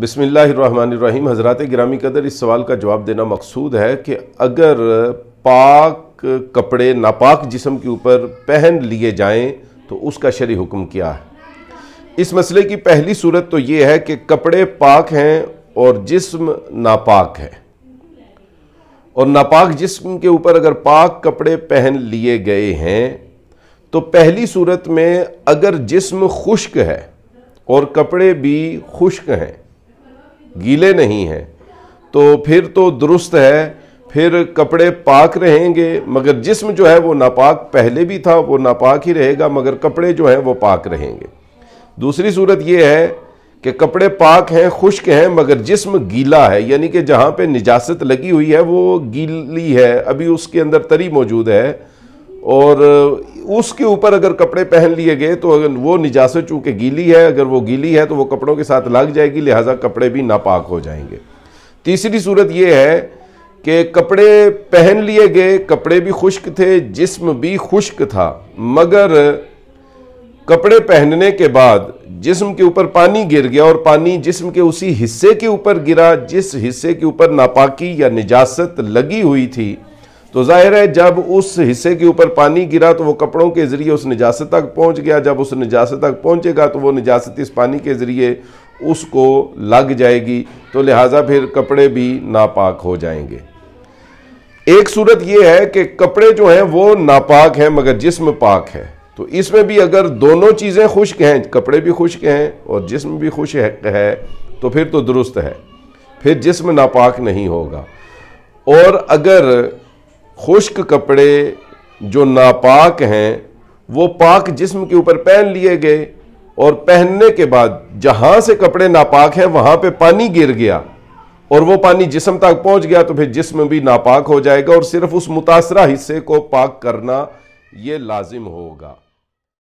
बसमीम हज़रत ग्रामी कदर इस सवाल का जवाब देना मकसूद है कि अगर पाक कपड़े नापाक जिसम के ऊपर पहन लिए जाएं तो उसका शरी हुक्म क्या है इस मसले की पहली सूरत तो ये है कि कपड़े पाक हैं और जिस्म नापाक है और नापाक जिस्म के ऊपर अगर पाक कपड़े पहन लिए गए हैं तो पहली सूरत में अगर जिस्म खुश्क है और कपड़े भी खुश्क हैं गीले नहीं हैं तो फिर तो दुरुस्त है फिर कपड़े पाक रहेंगे मगर जिस्म जो है वो नापाक पहले भी था वो नापाक ही रहेगा मगर कपड़े जो हैं वो पाक रहेंगे दूसरी सूरत ये है कि कपड़े पाक हैं खुश्क हैं मगर जिस्म गीला है यानी कि जहाँ पे निजासत लगी हुई है वो गीली है अभी उसके अंदर तरी मौजूद है और उसके ऊपर अगर कपड़े पहन लिए गए तो अगर वो निजासे चूँकि गीली है अगर वो गीली है तो वो कपड़ों के साथ लग जाएगी लिहाजा कपड़े भी नापाक हो जाएंगे तीसरी सूरत ये है कि कपड़े पहन लिए गए कपड़े भी खुश्क थे जिस्म भी खुश्क था मगर कपड़े पहनने के बाद जिस्म के ऊपर पानी गिर गया और पानी जिस्म के उसी हिस्से के ऊपर गिरा जिस हिस्से के ऊपर नापाकी या निजास्त लगी हुई थी तो जाहिर है जब उस हिस्से के ऊपर पानी गिरा तो वो कपड़ों के ज़रिए उस निजात तक पहुंच गया जब उस निजात तक पहुंचेगा तो वो निजात इस पानी के ज़रिए उसको लग जाएगी तो लिहाजा फिर कपड़े भी नापाक हो जाएंगे एक सूरत यह है कि कपड़े जो हैं वो नापाक हैं मगर जिस्म पाक है तो इसमें भी अगर दोनों चीज़ें खुश्क हैं कपड़े भी खुश्क हैं और जिस्म भी खुश है तो फिर तो दुरुस्त है फिर जिस्म नापाक नहीं होगा और अगर खुश्क कपड़े जो नापाक हैं वो पाक जिस्म के ऊपर पहन लिए गए और पहनने के बाद जहाँ से कपड़े नापाक हैं वहाँ पे पानी गिर गया और वो पानी जिसम तक पहुँच गया तो फिर जिसम भी नापाक हो जाएगा और सिर्फ उस मुतासरा हिस्से को पाक करना ये लाजिम होगा